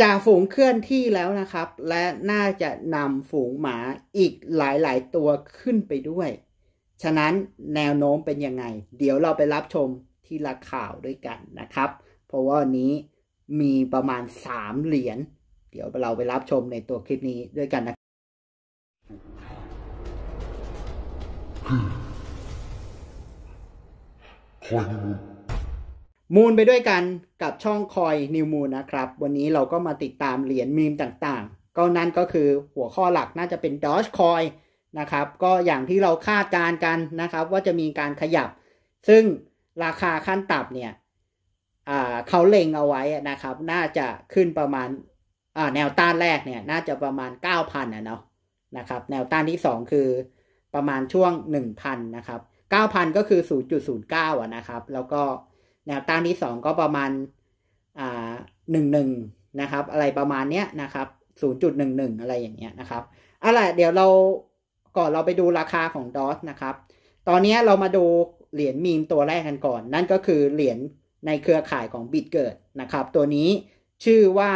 จ่าฝูงเคลื่อนที่แล้วนะครับ และน่าจะนำฝูงหมาอีกหลายๆตัวขึ้นไปด้วย ฉะนั้นแนวโน้มเป็นยังไง เดี๋ยวเราไปรับชมทีละข่าวด้วยกันนะครับ เพราะว่านี้มีประมาณ 3เหรียญเดี๋ยวเราไปรับชมในตัวคลิปนี้ด้วยกันนะมูลไปด้วยกันกับช่องคอยนิวมูนนะครับวันนี้เราก็มาติดตามเหรียญมีมต่างๆ ก็นั่นก็คือหัวข้อหลักน่าจะเป็นดอ g คอยนะครับก็อย่างที่เราคาดการกันนะครับว่าจะมีการขยับ ซึ่งราคาขั้นต่ำเนี่ยเขาเล็งเอาไว้นะครับ น่าจะขึ้นประมาณ แนวต้านแรกเนี่ย น่าจะประมาณ 9,000นะเนาะนะครับ แนวต้านที่2คือประมาณช่วง 1,000นะครับ9,000 ก็คือ 0.09อะนะครับ แล้วก็แนวต้านที่งก็ประมาณอ่าหนึ่งหนึ่งนะครับ อะไรประมาณเนี้ยนะครับศูนย์จุดหนึ่งหนึ่งอะไรอย่างเงี้ยนะครับอะไรเดี๋ยวเราก่อนเราไปดูราคาของดอสนะครับ ตอนนี้เรามาดูเหรียญมีมตัวแรกกันก่อน นั่นก็คือเหรียญในเครือข่ายของบิตเกิดนะครับ ตัวนี้ชื่อว่า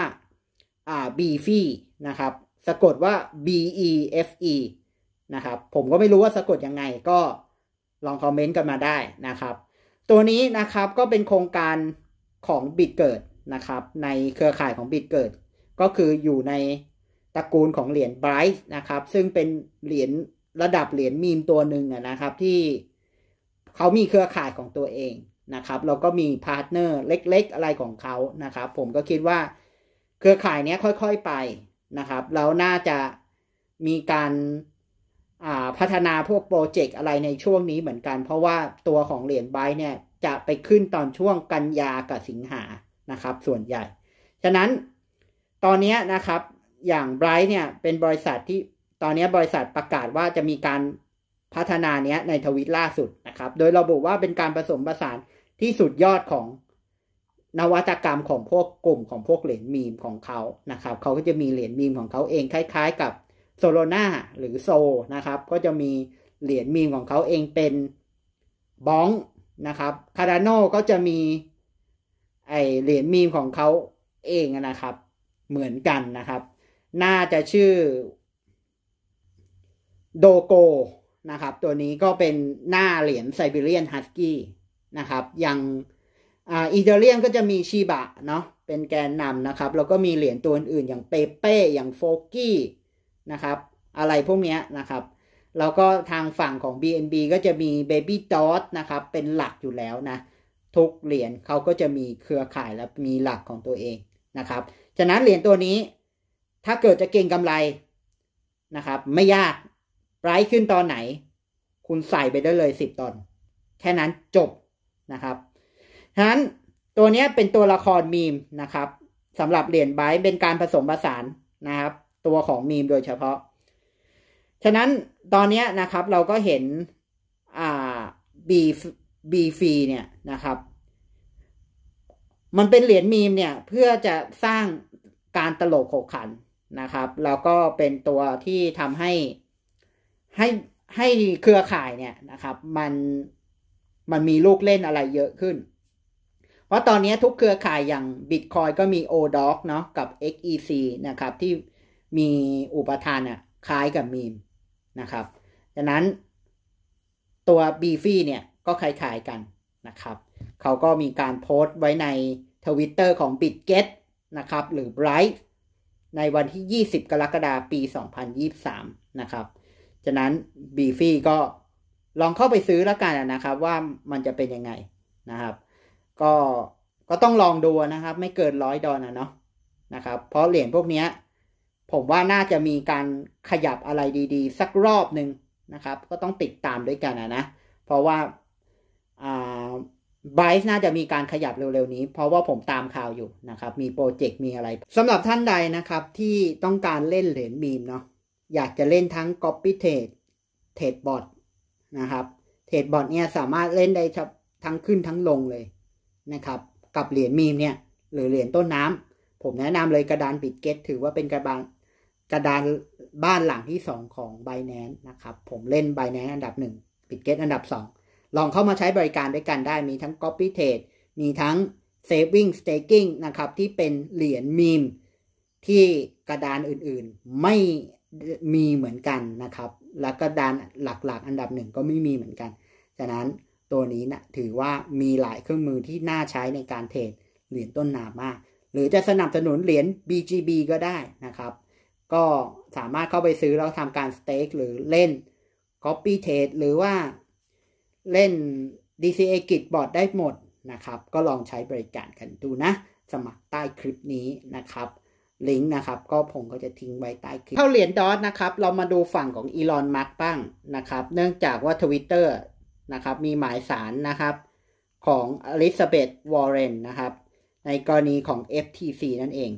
อ่าบีฟีนะครับ สะกดว่า B E F E นะครับ ผมก็ไม่รู้ว่าสะกดยังไงก็ลองคอมเมนต์กันมาได้นะครับตัวนี้นะครับก็เป็นโครงการของบิตเกิดนะครับ ในเครือข่ายของบิตเกิดก็คืออยู่ในตระกูลของเหรียญไบรท์นะครับ ซึ่งเป็นเหรียญระดับเหรียญมีมตัวหนึ่งนะครับ ที่เขามีเครือข่ายของตัวเองนะครับแล้วก็มีพาร์ทเนอร์เล็ก ๆ อะไรของเขานะครับ ผมก็คิดว่าเครือข่ายนี้ค่อย ๆไปนะครับ แล้วน่าจะมีการพัฒนาพวกโปรเจกต์อะไรในช่วงนี้เหมือนกัน เพราะว่าตัวของเหรียญไบเนี่ย จะไปขึ้นตอนช่วงกันยากับสิงหา นะครับส่วนใหญ่ ฉะนั้นตอนนี้นะครับอย่างไบรท์เนี่ยเป็นบริษัทที่ตอนนี้บริษัทประกาศว่าจะมีการพัฒนาเนี้ยในทวิตล่าสุดนะครับ โดยระบุว่าเป็นการผสมผสานที่สุดยอดของนวัตกรรมของพวกกลุ่มของพวกเหรียญมีมของเขานะครับเขาก็จะมีเหรียญมีมของเขาเองคล้ายๆ กับโซโลนาหรือโซนะครับก็จะมีเหรียญมีมของเขาเองเป็นบ้องนะครับคาราโน่ก็จะมีไอเหรียญมีมของเขาเองนะครับ เหมือนกันนะครับน่าจะชื่อโดโกนะครับ ตัวนี้ก็เป็นหน้าเหรียญไซบีเรียนฮัสกี้นะครับอย่างอ่าอิตาเลียนก็จะมีชีบะเนาะเป็นแกนนำนะครับแล้วก็มีเหรียญตัวอื่นอย่างเปเป้อย่างโฟกี้นะครับอะไรพวกนี้นะครับแล้วก็ทางฝั่งของ BNB ก็จะมี Baby Dot นะครับ เป็นหลักอยู่แล้วนะ ทุกเหรียญเขาก็จะมีเครือข่ายและมีหลักของตัวเองนะครับฉะนั้นเหรียญตัวนี้ถ้าเกิดจะเก่งกำไรนะครับ ไม่ยากไร้ขึ้นตอนไหน คุณใส่ไปได้เลย 10ตอนแค่นั้นจบนะครับฉะนั้นตัวนี้เป็นตัวละครมีมนะครับสำหรับเหรียญไบเป็นการผสมผสานนะครับตัวของมีมโดยเฉพาะ ฉะนั้นตอนนี้นะครับ เราก็เห็นอ่าบีบีฟีเนี่ยนะครับ มันเป็นเหรียญมีมเนี่ย เพื่อจะสร้างการตลกขบขันนะครับ แล้วก็เป็นตัวที่ทำให้ให้ให้เครือข่ายเนี่ยนะครับ มันมันมีลูกเล่นอะไรเยอะขึ้น เพราะตอนนี้ทุกเครือข่ายอย่าง Bitcoin ก็มี o d o c เนาะกับ XEC นะครับที่มีอุปทานอ่ะคล้ายกับมีมนะครับดังนั้นตัวบีฟี่เนี่ยก็คล้ายๆกันนะครับเขาก็มีการโพสต์ไว้ในทวิตเตอร์ของ b i t g e t นะครับหรือ Bright ในวันที่ 20 กรกฎาคมปี 2023นะครับฉะนั้นบีฟี่ก็ลองเข้าไปซื้อแล้วกันนะครับว่ามันจะเป็นยังไงนะครับก็ก็ต้องลองดูนะครับ ไม่เกินร้อยดอลนะเนาะนะครับเพราะเหรียญพวกนี้ผมว่าน่าจะมีการขยับอะไรดี ๆ สักรอบหนึ่งนะครับ ก็ต้องติดตามด้วยกันนะเพราะว่าบส์น่าจะมีการขยับเร็วๆ นี้ เพราะว่าผมตามข่าวอยู่นะครับมีโปรเจกต์มีอะไรสำหรับท่านใดนะครับที่ต้องการเล่นเหรียญมีมเนาะอยากจะเล่นทั้ง Copy Trade เทรดบอ o นะครับเทรดบอทเนี่ยสามารถเล่นได้ทั้งขึ้นทั้งลงเลยนะครับกับเหรียญมีมเนี่ยหรือเหรียญต้นน้ำผมแนะนำเลยกระดานบิดเกตถือว่าเป็นกระดานกระดานบ้านหลังที่ 2 ของ b i n a n c e นะครับ ผมเล่น b i n a n c e อันดับ1ปิดเกตอันดับ 2 ลองเข้ามาใช้บริการด้วยกันได้มีทั้ง Copy Trade มีทั้ง Saving Staking นะครับ ที่เป็นเหรียญมีมที่กระดานอื่นๆ ไม่มีเหมือนกันนะครับ และกระดานหลักๆ อันดับหนึ่งก็ไม่มีเหมือนกัน ฉะนั้นตัวนี้นะถือว่ามีหลายเครื่องมือที่น่าใช้ในการเทรดเหรียญต้นนามาก หรือจะสนับสนุนเหรียญ BGB ก็ได้นะครับก็สามารถเข้าไปซื้อ แล้วทำการสเต็กหรือเล่น Copy Trade หรือว่าเล่น DCA กิ t บอร์ดได้หมดนะครับ ก็ลองใช้บริการกันดูนะ สมัครใต้คลิปนี้นะครับ ลิงก์นะครับก็ผมก็จะทิ้งไว้ใต้คลิปเข้าเหรียญดอทนะครับ เรามาดูฝั่งของอีลอนมาร์กบ้างนะครับ เนื่องจากว่า Twitter นะครับมีหมายสารนะครับของอลิซาเบธวอร์เรนนะครับ ในกรณีของ FTC นั่นเอง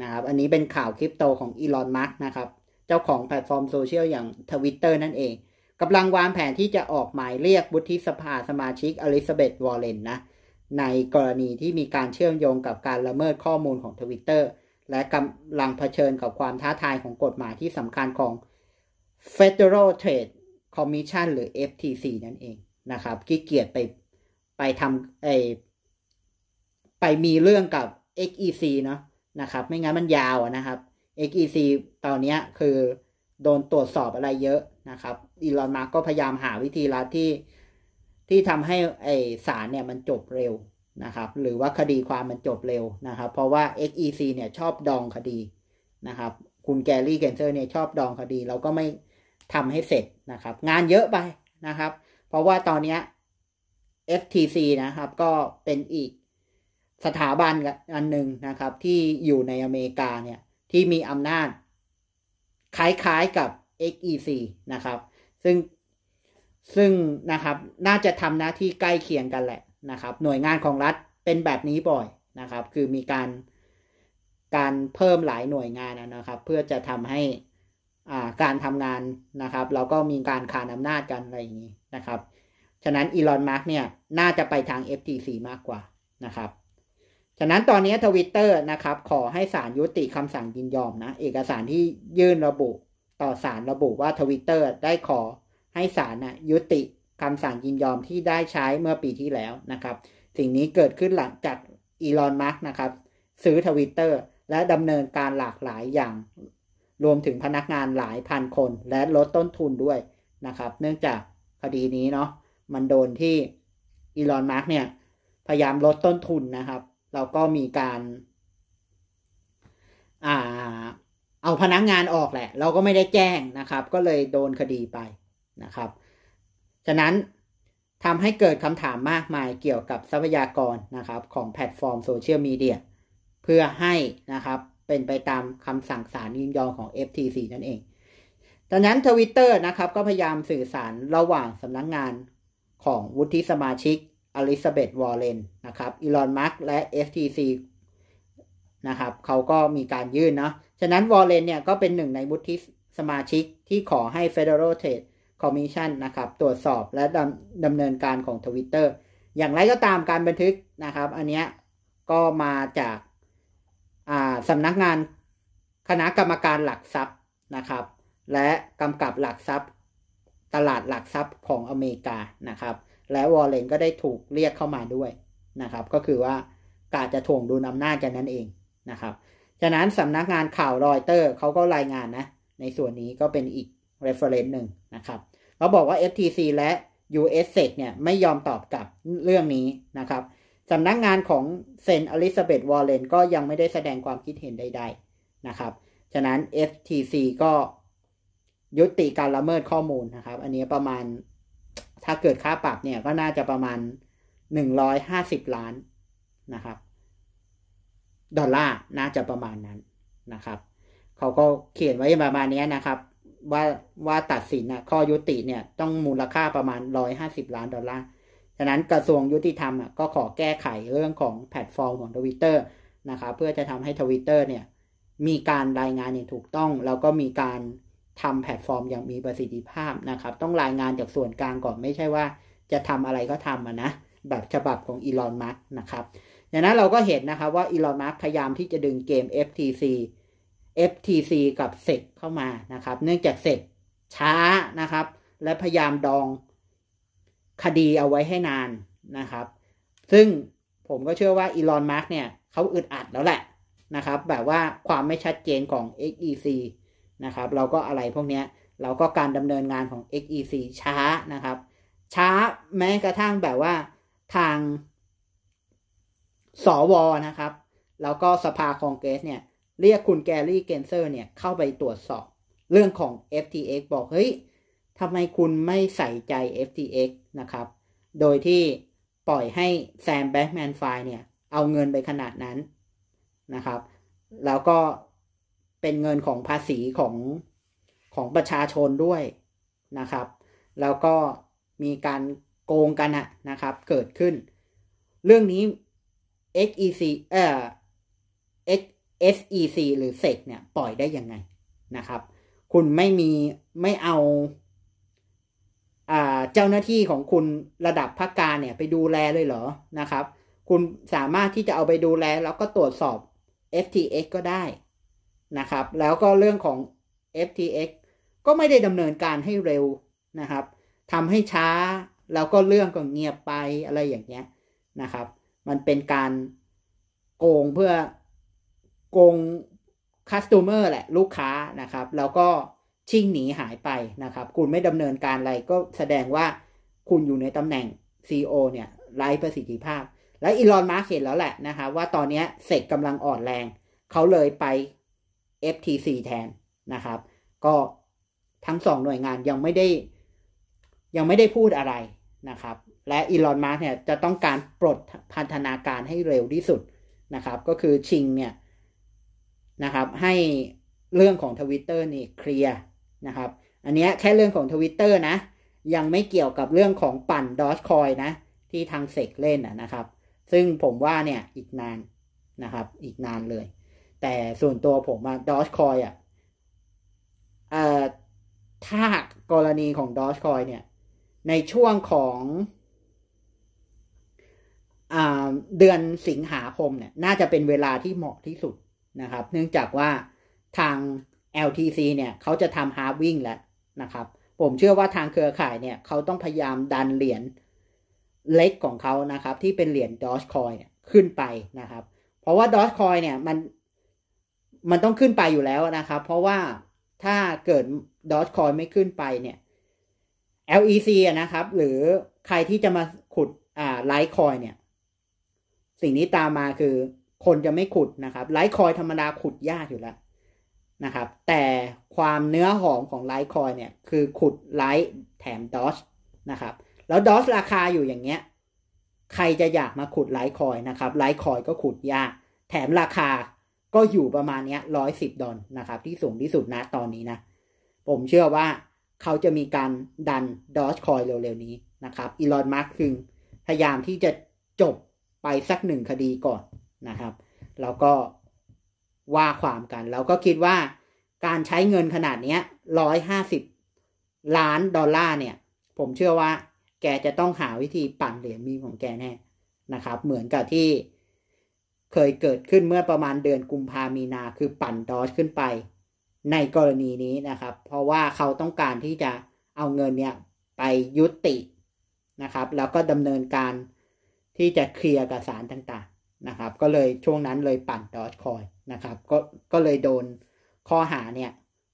นะครับ อันนี้เป็นข่าวคริปโตของอีลอน มัสนะครับ เจ้าของแพลตฟอร์มโซเชียลอย่างทวิตเตอร์นั่นเองกำลังวางแผนที่จะออกหมายเรียกบุฒิสภาสมาชิกอลิซาเบธ วอลเลนนะ ในกรณีที่มีการเชื่อมโยงกับการละเมิดข้อมูลของทวิตเตอร์ และกำลังเผชิญกับความท้าทายของกฎหมายที่สำคัญของ Federal Trade Commission หรือ FTC นั่นเองนะครับที่เกียดไปไปทำไไปมีเรื่องกับ XEC เนาะนะครับ ไม่งั้นมันยาวนะครับ XEC ตอนนี้คือโดนตรวจสอบอะไรเยอะนะครับอีลอนมาร์ก็พยายามหาวิธีลัดที่ที่ทำให้ไอสารเนี่ยมันจบเร็วนะครับ หรือว่าคดีความมันจบเร็วนะครับ เพราะว่า XEC เนี่ยชอบดองคดีนะครับ คุณแกรี่เกนเซอร์เนี่ยชอบดองคดีเราก็ไม่ทำให้เสร็จนะครับ งานเยอะไปนะครับ เพราะว่าตอนนี้ FTC นะครับ ก็เป็นอีกสถาบันอันหนึ่งนะครับ ที่อยู่ในอเมริกาเนี่ยที่มีอำนาจ คล้ายๆกับ XEC นะครับ ซึ่งซึ่งนะครับน่าจะทำหน้าที่ใกล้เคียงกันแหละนะครับ หน่วยงานของรัฐเป็นแบบนี้บ่อยนะครับ คือมีการการเพิ่มหลายหน่วยงานนะครับ เพื่อจะทำให้อ่าการทำงานนะครับแล้วก็มีการขานอำนาจกันอะไรอย่างนี้นะครับ ฉะนั้นอีลอนมาร์กเนี่ยน่าจะไปทาง FTC มากกว่านะครับฉะนั้นตอนนี้ทวิตเตอร์นะครับขอให้ศาลยุติคำสั่งยินยอมนะเอกสารที่ยื่นระบุต่อศาลระบุว่าทวิตเตอร์ได้ขอให้ศาลนะยุติคำสั่งยินยอมที่ได้ใช้เมื่อปีที่แล้วนะครับสิ่งนี้เกิดขึ้นหลังจากอีลอนมาร์กนะครับซื้อทวิตเตอร์และดำเนินการหลากหลายอย่างรวมถึงพนักงานหลายพันคน และลดต้นทุนด้วยนะครับ เนื่องจากคดีนี้เนาะมันโดนที่อีลอนมาร์กเนี่ยพยายามลดต้นทุนนะครับแล้วก็มีการอ่าเอาพนักงงานออกแหละ เราก็ไม่ได้แจ้งนะครับ ก็เลยโดนคดีไปนะครับฉะนั้นทำให้เกิดคำถามมากมายเกี่ยวกับทรัพยากรนะครับ ของแพลตฟอร์มโซเชียลมีเดีย เพื่อให้นะครับ เป็นไปตามคำสั่งศาลยินยอมของ FTC นั่นเองดังนั้นทวิตเตอร์นะครับก็พยายามสื่อสารระหว่างสำนักงงานของวุฒิสมาชิกอลิซาเบธวอลเลนนะครับอีลอนมาร์กและ FTC นะครับ เขาก็มีการยื่นเนาะฉะนั้นวอลเลนเนี่ยก็เป็นหนึ่งในบุติสมาชิกที่ขอให้ Federal Trade Commission นะครับ ตรวจสอบและดำดำเนินการของ Twitter อย่างไรก็ตามการบันทึกนะครับ อันเนี้ยก็มาจากาสำนักงานคณะกรรมการหลักทรัพย์นะครับ และกำกับหลักทรัพย์ตลาดหลักทรัพย์ของอเมริกานะครับและวอลเลนก็ได้ถูกเรียกเข้ามาด้วยนะครับ ก็คือว่ากาจะถ่วงดูนำหน้าจกันนั่นเองนะครับ ฉะนั้นสำนักงานข่าวรอยเตอร์เขาก็รายงานนะ ในส่วนนี้ก็เป็นอีก reference หนึ่งนะครับเขาบอกว่า FTC และ US เ e เนี่ย ไม่ยอมตอบกลับเรื่องนี้นะครับสำนักงานของเซนอลิซาเบธวอลเลนก็ยังไม่ได้แสดงความคิดเห็นใด ๆนะครับ ฉะนั้น FTC ก็ยุติการละเมิดข้อมูลนะครับ อันนี้ประมาณถ้าเกิดค่าปรับเนี่ยก็น่าจะประมาณ 150 ล้านนะครับ ดอลลาร์ น่าจะประมาณนั้นนะครับ เขาก็เขียนไว้ประมาณนี้นะครับ ว่าว่าตัดสินนะข้อยุติเนี่ยต้องมูลค่าประมาณ 150 ล้าน ดอลลาร์ฉะนั้นกระทรวงยุติธรรมอ่ะก็ขอแก้ไขเรื่องของแพลตฟอร์มของทวิตเตอร์นะครับ เพื่อจะทำให้ทวิตเตอร์เนี่ยมีการรายงานอย่างถูกต้องแล้วก็มีการทำแพลตฟอร์มอย่างมีประสิทธิภาพนะครับ ต้องรายงานจากส่วนกลางก่อนไม่ใช่ว่าจะทำอะไรก็ทำนะ แบบฉบับของอีลอนมาร์กนะครับดังนั้นเราก็เห็นนะครับว่าอีลอนมาร์กพยายามที่จะดึงเกม FTC FTC กับเซกเข้ามานะครับเนื่องจากเซกช้านะครับ และพยายามดองคดีเอาไว้ให้นานนะครับ ซึ่งผมก็เชื่อว่าอีลอนมาร์กเนี่ยเขาอึดอัดแล้วแหละนะครับแบบว่าความไม่ชัดเจนของ XEC นะครับ เราก็อะไรพวกนี้เราก็การดำเนินงานของ XEC ช้านะครับ ช้าแม้กระทั่งแบบว่าทางสวนะครับ แล้วก็สภาคองเกรสเนี่ย เรียกคุณแกรี่เกนเซอร์เนี่ย เข้าไปตรวจสอบเรื่องของ FTX บอกเฮ้ยทำไมคุณไม่ใส่ใจ FTX นะครับ โดยที่ปล่อยให้ แซม แบ็กแมน ไฟเนี่ย เอาเงินไปขนาดนั้นนะครับแล้วก็เป็นเงินของภาษีของของประชาชนด้วยนะครับ แล้วก็มีการโกงกันะนะครับ เกิดขึ้น เรื่องนี้ SEC เอ่อ SEC หรือ SEC เนี่ย ปล่อยได้ยังไงนะครับ คุณไม่มีไม่เอา เจ้าหน้าที่ของคุณระดับพักการเนี่ยไปดูแลเลยเหรอนะครับ คุณสามารถที่จะเอาไปดูแลแล้วก็ตรวจสอบ FTX ก็ได้นะครับ แล้วก็เรื่องของ FTX ก็ไม่ได้ดำเนินการให้เร็วนะครับ ทำให้ช้า แล้วก็เรื่องก็เงียบไปอะไรอย่างเงี้ยนะครับ มันเป็นการโกงเพื่อโกงคัสเตอร์แหละลูกค้านะครับ แล้วก็ชิ่งหนีหายไปนะครับ คุณไม่ดำเนินการอะไรก็แสดงว่าคุณอยู่ในตำแหน่ง CEO เนี่ยไร้ประสิทธิภาพ และอีลอนมาร์เห็นแล้วแหละนะคะว่าตอนนี้เสกกำลังอ่อนแรงเขาเลยไป FTC แทนนะครับ ก็ทั้งสองหน่วยงานยังไม่ได้ยังไม่ได้พูดอะไรนะครับ และอีลอนมาร์กเนี่ยจะต้องการปลดพันธนาการให้เร็วที่สุดนะครับ ก็คือชิงเนี่ยนะครับ ให้เรื่องของทวิตเตอร์นี่เคลียร์นะครับ อันนี้แค่เรื่องของทวิตเตอร์นะ ยังไม่เกี่ยวกับเรื่องของปั่นดอชคอยนะที่ทางเซกเล่นนะครับ ซึ่งผมว่าเนี่ยอีกนานนะครับอีกนานเลยแต่ส่วนตัวผมอะดอชคอยอะเอ่อถ้ากรณีของดอชคอยเนี่ย ในช่วงของเดือนสิงหาคมเนี่ย น่าจะเป็นเวลาที่เหมาะที่สุดนะครับ เนื่องจากว่าทาง LTC เนี่ยเขาจะทำฮาร์วิ่งแล้วนะครับ ผมเชื่อว่าทางเครือข่ายเนี่ย เขาต้องพยายามดันเหรียญเล็กของเขานะครับ ที่เป็นเหรียญดอชคอยขึ้นไปนะครับ เพราะว่าดอชคอยเนี่ยมันมันต้องขึ้นไปอยู่แล้วนะครับเพราะว่าถ้าเกิดดอ g คอยไม่ขึ้นไปเนี่ย LEC นะครับ หรือใครที่จะมาขุดอ่าไลท์คอย เนี่ย สิ่งนี้ตามมาคือคนจะไม่ขุดนะครับไลท์คอย ธรรมดาขุดยากอยู่แล้วนะครับ แต่ความเนื้อหอมของไลท์คอยเนี่ยคือขุดไลท์แถมดอ g นะครับ แล้วดอ g ราคาอยู่อย่างเงี้ย ใครจะอยากมาขุดไลท์คอยนะครับไลท์คอยก็ขุดยาก แถมราคาก็อยู่ประมาณเนี้ยร้อยสิบดอลนะครับ ที่สูงที่สุดนะตอนนี้นะ ผมเชื่อว่าเขาจะมีการดัน ดอชคอยเร็วๆนี้นะครับอีลอนมาร์คึงพยายามที่จะจบไปสักหนึ่งคดีก่อนนะครับแล้วก็ว่าความกัน แล้วก็คิดว่าการใช้เงินขนาดนี้ร้อยห้าสิบล้านดอลลาร์เนี่ย ผมเชื่อว่าแกจะต้องหาวิธีปั่นเหรียญมีของแกแน่นะครับ เหมือนกับที่เคยเกิดขึ้นเมื่อประมาณเดือนกุมภามีนาคือปั่นดอชขึ้นไป ในกรณีนี้นะครับ เพราะว่าเขาต้องการที่จะเอาเงินเนี่ยไปยุตินะครับ แล้วก็ดำเนินการที่จะเคลียร์กับสารต่างๆนะครับ ก็เลยช่วงนั้นเลยปั่นดอชคอยนะครับ ก็ก็เลยโดนข้อหาเนี่ย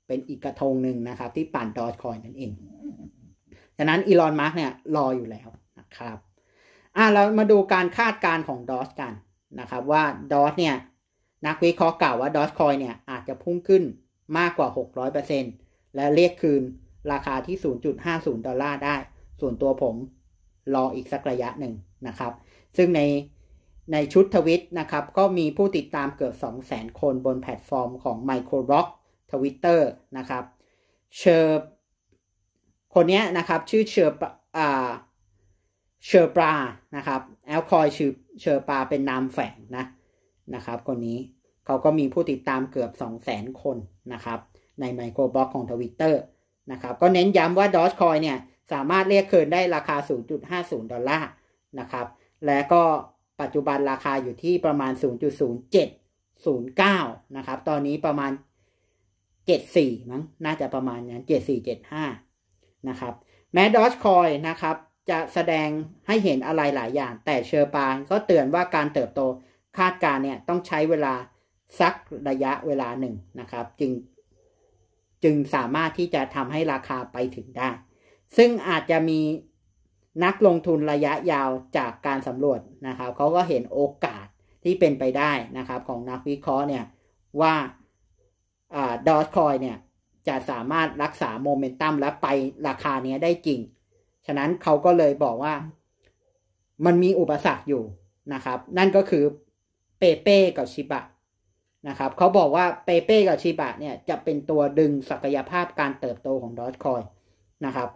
เป็นอีกกระทงหนึ่งนะครับ ที่ปั่นดอชคอยนั่นเองดังนั้นอีลอนมาร์กเนี่ยรออยู่แล้วนะครับอ่ะเรามาดูการคาดการณ์ของดอชกันนะครับว่า ดอทเนี่ย นักวิเคราะห์กล่าวว่า ดอทคอยเนี่ย อาจจะพุ่งขึ้นมากกว่า 600%และเรียกคืนราคาที่ 0.50 ดอลลาร์ได้ ส่วนตัวผมรออีกสักระยะหนึ่งนะครับ ซึ่งในในชุดทวิตนะครับก็มีผู้ติดตามเกือบ200,000คนบนแพลตฟอร์มของ m i c r o r o c k Twitter นะครับเชอร์คนนี้นะครับชื่อเชอร์อ่าเชอร์ปรานะครับแอลคอยชื่อเชอร์ปาเป็นนามแฝงนะนะครับคนนี้เขาก็มีผู้ติดตามเกือบ 2 0 0 0 0 0คนนะครับ ในไมโครบล็อกของทวิตเตอร์นะครับ ก็เน้นย้ำว่าดอชคอยเนี่ย สามารถเรียกคืนได้ราคา0.50 ดอลลาร์นะครับ และก็ปัจจุบันราคาอยู่ที่ประมาณ 0.0709 นะครับ ตอนนี้ประมาณ74มั้งน่าจะประมาณนั้น 7475 นะครับ แม้ดอชคอยนะครับจะแสดงให้เห็นอะไรหลายอย่าง แต่เชอร์ปานก็เตือนว่าการเติบโตคาดการเนี่ยต้องใช้เวลา สักระยะเวลาหนึ่งนะครับจึงจึงสามารถที่จะทำให้ราคาไปถึงได้ ซึ่งอาจจะมีนักลงทุนระยะยาวจากการสำรวจนะครับเขาก็เห็นโอกาสที่เป็นไปได้นะครับ ของนักวิเคราะห์เนี่ยว่าดอทคอยเนี่ยจะสามารถรักษาโมเมนตัมและไปราคาเนี้ยได้จริงฉะนั้นเขาก็เลยบอกว่ามันมีอุปสรรคอยู่นะครับ นั่นก็คือ เปเป้กับชิบะนะครับเขาบอกว่าเปเป้กับชิบะเนี่ยจะเป็นตัวดึงศักยภาพการเติบโตของดอทคอยนะครับ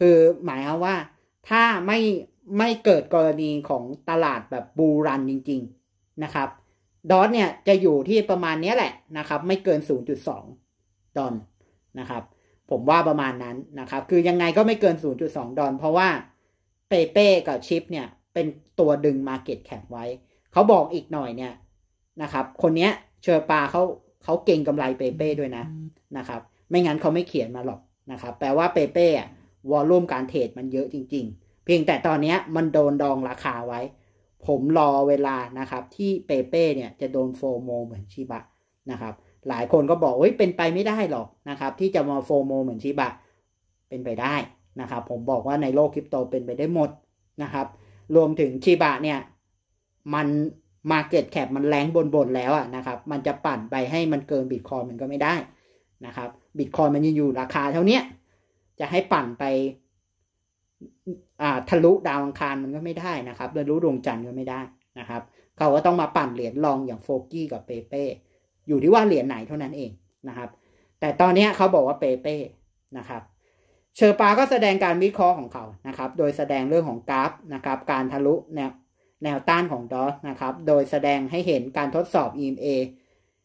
คือหมายความว่าถ้าไม่ไม่เกิดกรณีของตลาดแบบบูรันจริงๆนะครับดอทเนี่ยจะอยู่ที่ประมาณนี้แหละนะครับ ไม่เกิน 0.2 ดอนนะครับผมว่าประมาณนั้นนะครับ คือยังไงก็ไม่เกิน 0.2 ดอลเพราะว่าเปเป้กับชิปเนี่ยเป็นตัวดึง Market Cap ไว้ เขาบอกอีกหน่อยเนี่ยนะครับ คนเนี้ยเชอร์ปาเขาเขาเก่งกำไรเปเป้ด้วยนะนะครับ ไม่งั้นเขาไม่เขียนมาหรอกนะครับ แปลว่าเปเป้อะวอลลุ่มการเทรดมันเยอะจริง ๆ เพียงแต่ตอนเนี้ยมันโดนดองราคาไว้ ผมรอเวลานะครับ ที่เปเป้เนี่ยจะโดนโฟโมเหมือนชิบะนะครับหลายคนก็บอกเฮ้ยเป็นไปไม่ได้หรอกนะครับที่จะมาโฟโมเหมือนชิบะเป็นไปได้นะครับผมบอกว่าในโลกคริปโตเป็นไปได้หมดนะครับ รวมถึงชิบะเนี่ยมันมาเก็ตแคปมันแรงบนๆ แล้วอะนะครับมันจะปั่นไปให้มันเกินบิตคอยมันก็ไม่ได้นะครับบิตคอยมันยังอยู่ราคาเท่านี้จะให้ปั่นไปทะลุดาวอังคารมันก็ไม่ได้นะครับทะลุดวงจันทร์ก็ไม่ได้นะครับเขาก็ต้องมาปั่นเหรียญรองอย่างโฟกี้กับเปเปอยู่ที่ว่าเหรียญไหนเท่านั้นเองนะครับ แต่ตอนนี้เขาบอกว่าเปเป้นะครับเชอร์ปาก็แสดงการวิเคราะห์ของเขานะครับโดยแสดงเรื่องของกราฟนะครับการทะลุแนวแนวต้านของดอสนะครับโดยแสดงให้เห็นการทดสอบ EMA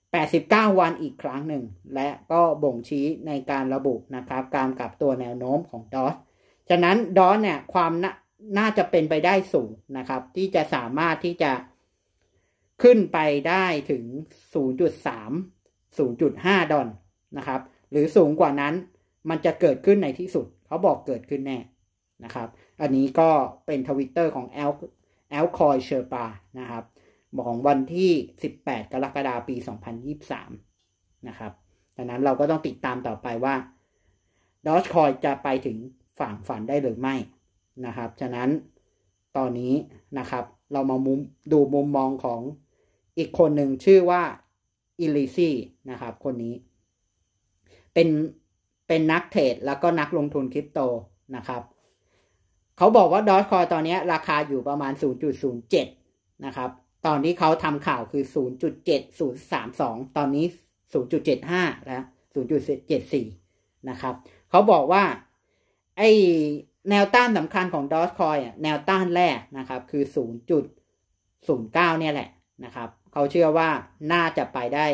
89 วันอีกครั้งหนึ่ง และก็บ่งชี้ในการระบุนะครับการกลับตัวแนวโน้มของดอสฉะนั้นดอสเนี่ยความนน่าจะเป็นไปได้สูงนะครับที่จะสามารถที่จะขึ้นไปได้ถึง 0.3 0.5 ดอลนะครับ หรือสูงกว่านั้น มันจะเกิดขึ้นในที่สุดเขาบอกเกิดขึ้นแน่ นะครับ อันนี้ก็เป็นทวิตเตอร์ของแอลแอลคอยเชอร์ปานะครับบองวันที่ 18 กรกฎาคมปี 2023 นะครับดังนั้นเราก็ต้องติดตามต่อไปว่าดอชคอยจะไปถึงฝั่งฝันได้หรือไม่นะครับ ฉะนั้นตอนนี้นะครับ เรามามุมดูมุมมองของอีกคนหนึ่งชื่อว่าอิลิซี่นะครับคนนี้ เป็นเป็นนักเทรดแล้วก็นักลงทุนคริปโตนะครับ เขาบอกว่าดอทคอยตอนนี้ราคาอยู่ประมาณ 0.07 นะครับ ตอนนี้เขาทำข่าวคือ 0.7032 ตอนนี้ 0.75แล้ว0.74 นะครับ เขาบอกว่า ไอแนวต้านสำคัญของ ดอทคอยแนวต้านแรกนะครับคือ 0.09 เนี่ยแหละนะครับเขาเชื่อว่าน่าจะไปได้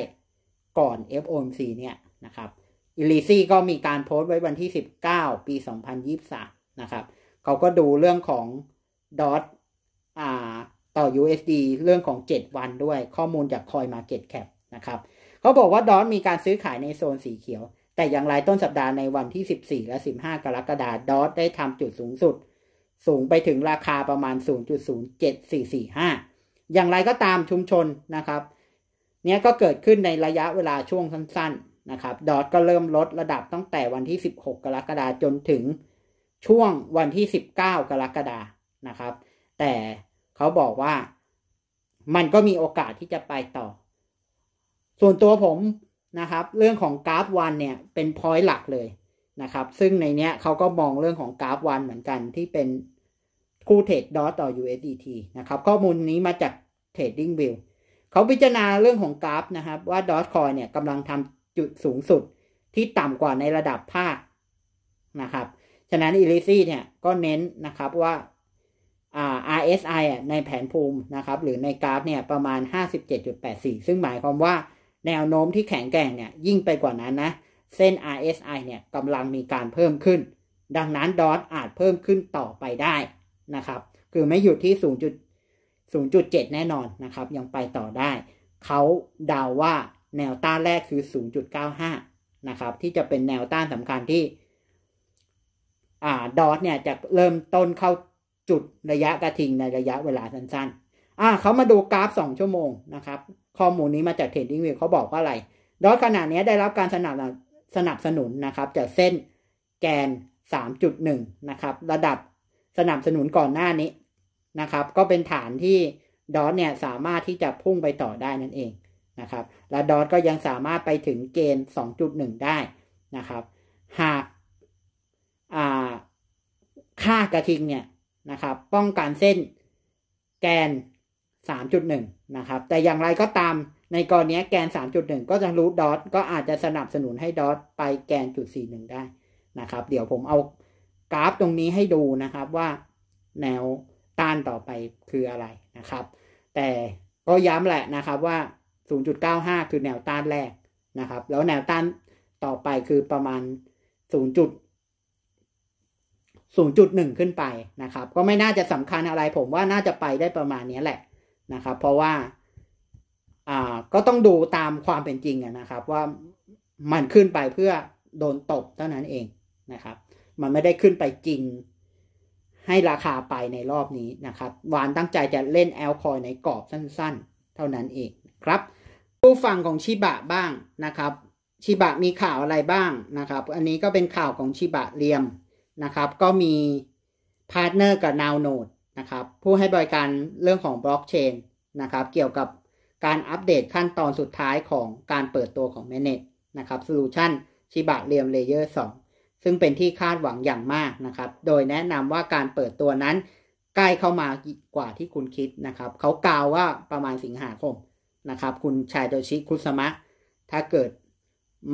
ก่อน FOMC เนี่ยนะครับอิลิซี่ก็มีการโพสต์ไว้วันที่ 19 ปี 2023 นะครับ เขาก็ดูเรื่องของ ดอทต่อ USD เรื่องของ 7 วันด้วยข้อมูลจาก Coin Market Cap นะครับ เขาบอกว่าดอทมีการซื้อขายในโซนสีเขียว แต่อย่างไรต้นสัปดาห์ในวันที่ 14 และ 15 กรกฎาคมดอทได้ทำจุดสูงสุด สูงไปถึงราคาประมาณ 0.07445อย่างไรก็ตามชุมชนนะครับ เนี้ยก็เกิดขึ้นในระยะเวลาช่วงสั้น ๆ นะครับ ดอทก็เริ่มลดระดับตั้งแต่วันที่ 16 กรกฎาคมจนถึง ช่วงวันที่ 19 กรกฎาคมนะครับ แต่เขาบอกว่ามันก็มีโอกาสที่จะไปต่อ ส่วนตัวผมนะครับ เรื่องของกราฟวันเนี่ยเป็นพอยต์หลักเลยนะครับ ซึ่งในเนี้ยเขาก็มองเรื่องของกราฟวันเหมือนกันที่เป็นคู่เทรดดอต่อ USDT นะครับข้อมูลนี้มาจาก Trading View เขาพิจารณาเรื่องของกราฟนะครับว่าดอทคอยเนี่ยกำลังทำจุดสูงสุดที่ต่ำกว่าในระดับภาคนะครับ ฉะนั้นอีลิซี่เนี่ยก็เน้นนะครับว่า RSI ในแผนภูมินะครับ หรือในกราฟ เนี่ยประมาณ 57.84 ซึ่งหมายความว่าแนวโน้มที่แข็งแกร่งเนี่ยยิ่งไปกว่านั้นนะ เส้น RSI เนี่ยกำลังมีการเพิ่มขึ้น ดังนั้นดอทอาจเพิ่มขึ้นต่อไปได้นะครับ คือไม่หยุดที่0.0.7 แน่นอนนะครับ ยังไปต่อได้ เขาเดาวว่าแนวต้านแรกคือ 0.95 นะครับ ที่จะเป็นแนวต้านสำคัญที่อ่าดอทเนี่ยจะเริ่มต้นเข้าจุดระยะกระทิงในระยะเวลาสั้นๆ อ่าเขามาดูกราฟ 2 ชั่วโมงนะครับข้อมูลนี้มาจากเทรดดิ้งวิวเขาบอกว่าอะไร ดอทขนาดนี้ได้รับการสนับสนับสนุนนะครับ จากเส้นแกน 3.1 นะครับ ระดับสนับสนุนก่อนหน้านี้นะครับก็เป็นฐานที่ดอทเนี่ยสามารถที่จะพุ่งไปต่อได้นั่นเองนะครับและดอทก็ยังสามารถไปถึงเกณฑ์2.1 ได้นะครับหากค่ากระทิงเนี่ยนะครับป้องกันเส้นแกน 3.1นะครับแต่อย่างไรก็ตามในกรณีแกน 3.1 ก็จะรู้ดอทก็อาจจะสนับสนุนให้ดอทไปแกนจุด41ได้นะครับเดี๋ยวผมเอากราฟตรงนี้ให้ดูนะครับว่าแนวต้านต่อไปคืออะไรนะครับ แต่ก็ย้ำแหละนะครับ ว่า0.95 คือแนวต้านแรกนะครับ แล้วแนวต้านต่อไปคือประมาณ0.0.1ขึ้นไปนะครับก็ไม่น่าจะสำคัญอะไร ผมว่าน่าจะไปได้ประมาณนี้แหละนะครับ เพราะว่าอ่าก็ต้องดูตามความเป็นจริงนะครับ ว่ามันขึ้นไปเพื่อโดนตบเท่านั้นเองนะครับมันไม่ได้ขึ้นไปจริง ให้ราคาไปในรอบนี้นะครับวานตั้งใจจะเล่นแอลคอยในกรอบสั้นๆ เท่านั้นเองครับ ผู้ฟังของชิบะบ้างนะครับชิบะมีข่าวอะไรบ้างนะครับ อันนี้ก็เป็นข่าวของชิบะเรียมนะครับ ก็มีพาร์ทเนอร์กับนาวโนดนะครับผู้ให้บริการเรื่องของบล็อกเชนนะครับ เกี่ยวกับการอัปเดตขั้นตอนสุดท้ายของการเปิดตัวของแมเน t นะครับโซลูชันชิบะเรียมเลเยอร์2ซึ่งเป็นที่คาดหวังอย่างมากนะครับ โดยแนะนำว่าการเปิดตัวนั้นใกล้เข้ามากว่าที่คุณคิดนะครับ เขากล่าวว่าประมาณสิงหาคมนะครับ คุณชายโดชิคุสมะ ถ้าเกิด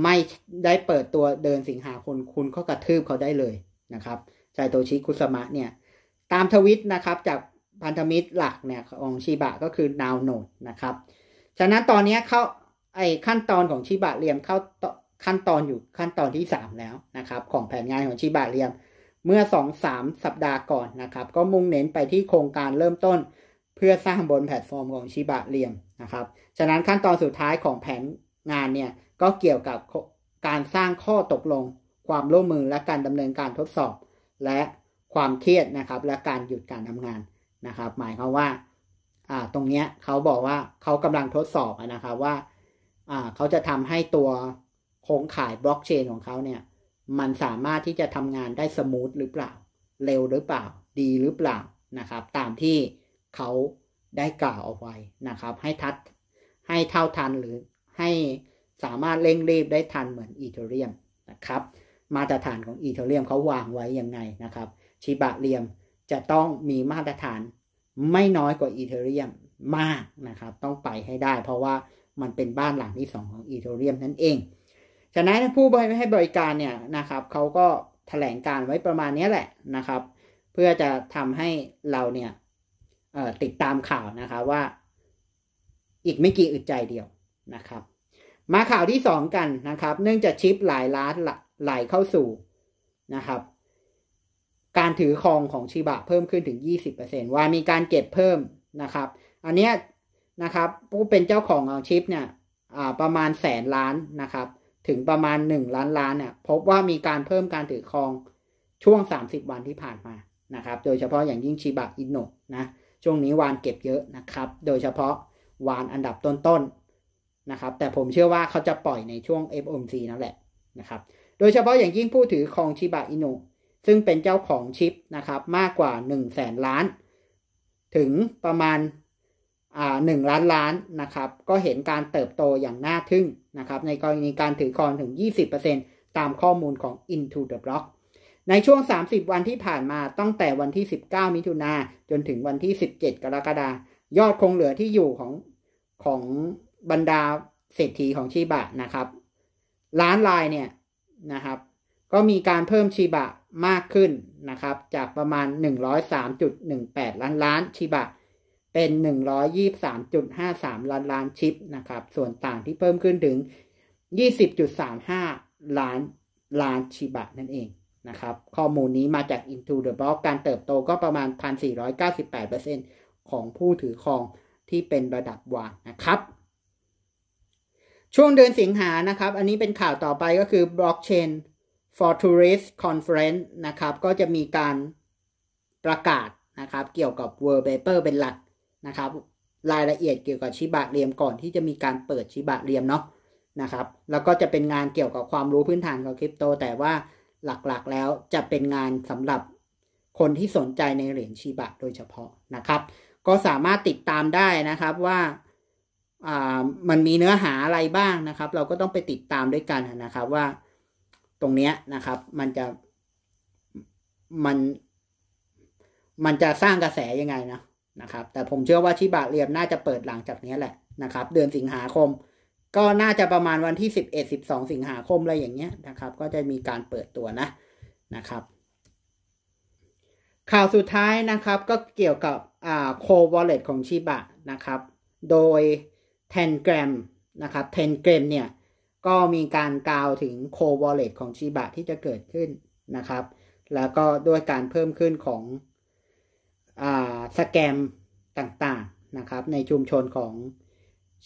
ไม่ได้เปิดตัวเดินสิงหาคม คุณก็กระทืบเขาได้เลยนะครับ ชายโตชิคุสมะเนี่ย ตามทวิตนะครับจากพันธมิตรหลักเนี่ยของชิบะก็คือนาวโนดนะครับฉะนั้นตอนนี้เขาไอขั้นตอนของชิบะเรียมเข้าขั้นตอนอยู่ขั้นตอนที่ 3แล้วนะครับ ของแผนงานของชิบาเรียม เมื่อ2-3สัปดาห์ก่อนนะครับ ก็มุ่งเน้นไปที่โครงการเริ่มต้น เพื่อสร้างบนแพลตฟอร์มของชิบาเรียมนะครับฉะนั้นขั้นตอนสุดท้ายของแผนงานเนี่ย ก็เกี่ยวกับการสร้างข้อตกลงความร่วมมือ และการดำเนินการทดสอบและความเครียดนะครับ และการหยุดการทำงานนะครับ หมายความว่าตรงเนี้ยเขาบอกว่าเขากำลังทดสอบนะครับว่าเขาจะทำให้ตัวโครงข่ายบล็อกเชนของเขาเนี่ย มันสามารถที่จะทำงานได้สมูทหรือเปล่า เร็วหรือเปล่า ดีหรือเปล่า นะครับ ตามที่เขาได้กล่าวเอาไว้นะครับ ให้ทัด ให้เท่าทันหรือให้สามารถเร่งรีบได้ทันเหมือนอีเทเรียมนะครับ มาตรฐานของอีเทเรียมเขาวางไว้ยังไงนะครับ ชิบะเรียมจะต้องมีมาตรฐานไม่น้อยกว่าอีเทเรียมมากนะครับ ต้องไปให้ได้เพราะว่ามันเป็นบ้านหลังที่สองของอีเทเรียมนั่นเองต่นั้นผู้ให้บริการเนี่ยนะครับเขาก็แถลงการไว้ประมาณนี้แหละนะครับ เพื่อจะทำให้เราเนี่ยติดตามข่าวนะคะว่าอีกไม่กี่อึดใจเดียวนะครับ มาข่าวที่2กันนะครับ เนื่องจากชิปหลายล้านไหลเข้าสู่นะครับ การถือครองของชิบะเพิ่มขึ้นถึง 20%ว่ามีการเก็บเพิ่มนะครับ อันนี้นะครับ ผู้เป็นเจ้าของของชิปเนี่ยประมาณแสนล้านนะครับถึงประมาณ 1 ล้านล้านเนี่ยพบว่ามีการเพิ่มการถือครองช่วง 30 วันที่ผ่านมานะครับโดยเฉพาะอย่างยิ่งชิบะอินโนะนะ ช่วงนี้วานเก็บเยอะนะครับ โดยเฉพาะวานอันดับต้น ๆ นะครับ แต่ผมเชื่อว่าเขาจะปล่อยในช่วง FOMC นั่นแหละนะครับโดยเฉพาะอย่างยิ่งผู้ถือครองชิบะอินโนะซึ่งเป็นเจ้าของชิปนะครับมากกว่า 1 0 0 0 0แสนล้าน ถึงประมาณหนึ่งล้านล้านนะครับ ก็เห็นการเติบโตอย่างน่าทึ่งนะครับ ในกรณีการถือครองถึง 20%ตามข้อมูลของ Into the Block ในช่วง 30 วันที่ผ่านมาตั้งแต่วันที่ 19 มิถุนาจนถึงวันที่ 17 กรกฎายอดคงเหลือที่อยู่ของของบรรดาเศรษฐีของชีบะนะครับ ล้านลายเนี่ยนะครับก็มีการเพิ่มชีบะมากขึ้นนะครับจากประมาณ103.18ล้านล้านชีบะเป็น 123.53 ล้านล้านชิปนะครับ ส่วนต่างที่เพิ่มขึ้นถึง 20.35 ล้านล้านชิบะนั่นเองนะครับ ข้อมูลนี้มาจาก Into the Block การเติบโตก็ประมาณ 1,498%ของผู้ถือครองที่เป็นระดับวานนะครับ ช่วงเดือนสิงหานะครับ อันนี้เป็นข่าวต่อไปก็คือ Blockchain for Tourist Conference นะครับก็จะมีการประกาศนะครับ เกี่ยวกับ World Paper เป็นหลักนะครับรายละเอียดเกี่ยวกับชิบะเรียมก่อนที่จะมีการเปิดชิบะเรียมเนาะนะครับ แล้วก็จะเป็นงานเกี่ยวกับความรู้พื้นฐานของคริปโต แต่ว่าหลักๆแล้วจะเป็นงานสำหรับคนที่สนใจในเหรียญชิบะโดยเฉพาะนะครับ ก็สามารถติดตามได้นะครับว่ามันมีเนื้อหาอะไรบ้างนะครับ เราก็ต้องไปติดตามด้วยกันนะครับว่า ตรงเนี้ยนะครับ มันจะมันมันจะสร้างกระแสยังไงนะนะครับแต่ผมเชื่อว่าชิบะเรียมน่าจะเปิดหลังจากนี้แหละนะครับเดือนสิงหาคมก็น่าจะประมาณวันที่ 11 12 สิงหาคมอะไรอย่างเงี้ยนะครับ ก็จะมีการเปิดตัวนะนะครับ ข่าวสุดท้ายนะครับก็เกี่ยวกับอ่าโควอลเล็ตของชิบะนะครับ โดย t ทนแกรมนะครับ t ทนแกรมเนี่ยก็มีการกล่าวถึงโควอลเล็ตของชิบะที่จะเกิดขึ้นนะครับ แล้วก็ด้วยการเพิ่มขึ้นของสแกมต่างๆนะครับในชุมชนของ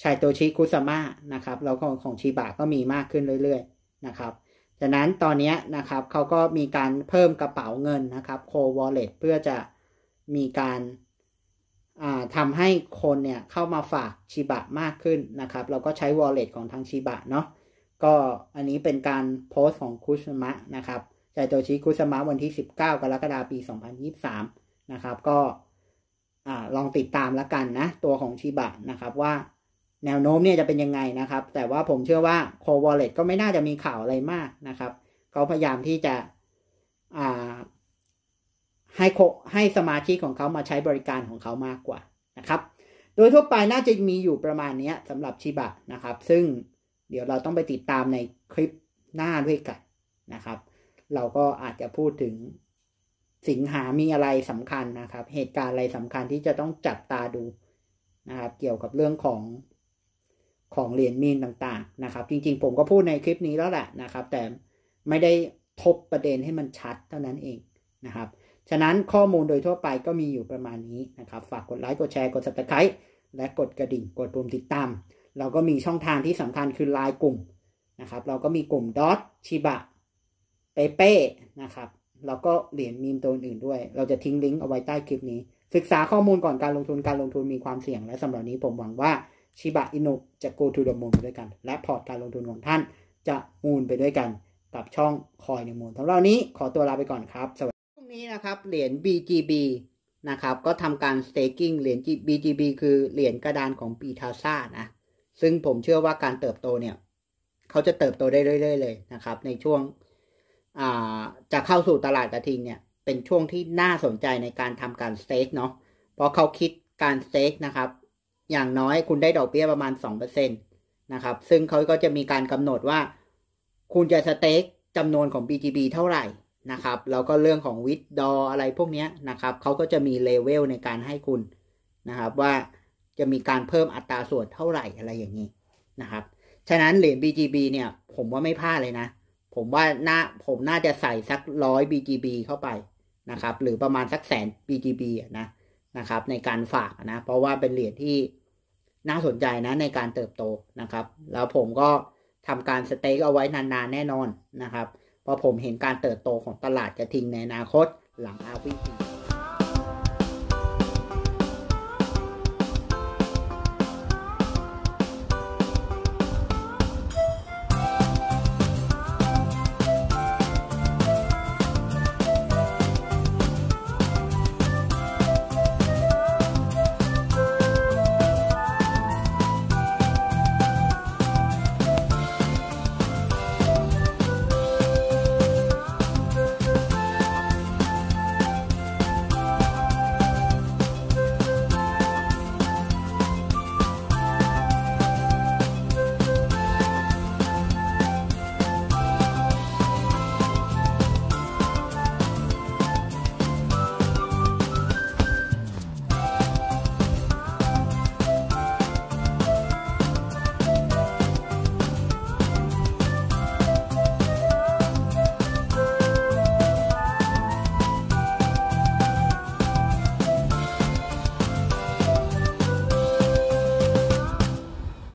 ชายโตชิคุซามะนะครับแล้วก็ของชีบะก็มีมากขึ้นเรื่อยๆ นะครับจากนั้นตอนนี้นะครับเขาก็มีการเพิ่มกระเป๋าเงินนะครับโควอลเล็ตเพื่อจะมีการทำให้คนเนี่ยเข้ามาฝากชีบะมากขึ้นนะครับ เราก็ใช้วอลเล็ตของทางชีบะเนาะก็อันนี้เป็นการโพสต์ของคุามะนะครับใจโตชิคุามะวันที่ 19กรกฎาคมปี 2023นะครับ ก็ลองติดตามแล้วกันนะ ตัวของชิบะนะครับว่าแนวโน้มเนี่ยจะเป็นยังไงนะครับ แต่ว่าผมเชื่อว่า Co w a ล l e t ก็ไม่น่าจะมีข่าวอะไรมากนะครับ เขาพยายามที่จะให้ให้สมาชิกของเขามาใช้บริการของเขามากกว่านะครับ โดยทั่วไปน่าจะมีอยู่ประมาณนี้สำหรับชิบะนะครับ ซึ่งเดี๋ยวเราต้องไปติดตามในคลิปหน้าด้วยกันนะครับ เราก็อาจจะพูดถึงสิงหามีอะไรสำคัญนะครับ เหตุการณ์อะไรสำคัญที่จะต้องจับตาดูนะครับ เกี่ยวกับเรื่องของของเหรียญมีนต่างๆ นะครับ จริงๆ ผมก็พูดในคลิปนี้แล้วแหละนะครับ แต่ไม่ได้ทบประเด็นให้มันชัดเท่านั้นเองนะครับ ฉะนั้นข้อมูลโดยทั่วไปก็มีอยู่ประมาณนี้นะครับ ฝากกดไลค์ กดแชร์ กดซับสไครต์และกดกระดิ่ง กดปุ่มติดตาม เราก็มีช่องทางที่สำคัญคือไลน์กลุ่มนะครับ เราก็มีกลุ่มดอทชิบะเปเป้นะครับแล้วก็เหรียญมีมตัวอื่นด้วย เราจะทิ้งลิงก์เอาไว้ใต้คลิปนี้ ศึกษาข้อมูลก่อนการลงทุน การลงทุนมีความเสี่ยง และสำหรับนี้ผมหวังว่าชิบะอินุจะโกทูดมูลไปด้วยกัน และพอร์ตการลงทุนของท่าน จะมูลไปด้วยกันกับช่องคอยในมูลสำหรับนี้ขอตัวลาไปก่อนครับ สวัสดีพรุ่งนี้นะครับ เหรียญ BGB นะครับ ก็ทำการ staking เหรียญ BGB คือเหรียญกระดานของปีทาซ่านะ ซึ่งผมเชื่อว่าการเติบโตเนี่ย เขาจะเติบโตได้เรื่อยๆเลยนะครับ ในช่วงจะเข้าสู่ตลาดกระทิงเนี่ย เป็นช่วงที่น่าสนใจในการทำการสเต็กเนาะเพราะเขาคิดการสเต็กนะครับ อย่างน้อยคุณได้ดอกเบี้ยประมาณ 2%นะครับ ซึ่งเขาก็จะมีการกำหนดว่าคุณจะสเต็กจำนวนของ BGB เท่าไหร่นะครับ แล้วก็เรื่องของวิดดออะไรพวกนี้นะครับเขาก็จะมีเลเวลในการให้คุณนะครับ ว่าจะมีการเพิ่มอัตราส่วนเท่าไหร่อะไรอย่างนี้นะครับฉะนั้นเหรียญ BGB เนี่ยผมว่าไม่พลาดเลยนะผมว่าน่าผมน่าจะใส่สักร้อย BGB เข้าไปนะครับ หรือประมาณสักแสน BGB นะนะครับ ในการฝากนะ เพราะว่าเป็นเหรียญที่น่าสนใจนะในการเติบโตนะครับ แล้วผมก็ทำการสเต็กเอาไว้นานๆแน่นอนนะครับพอผมเห็นการเติบโตของตลาดกระทิงในอนาคตหลังอาวิที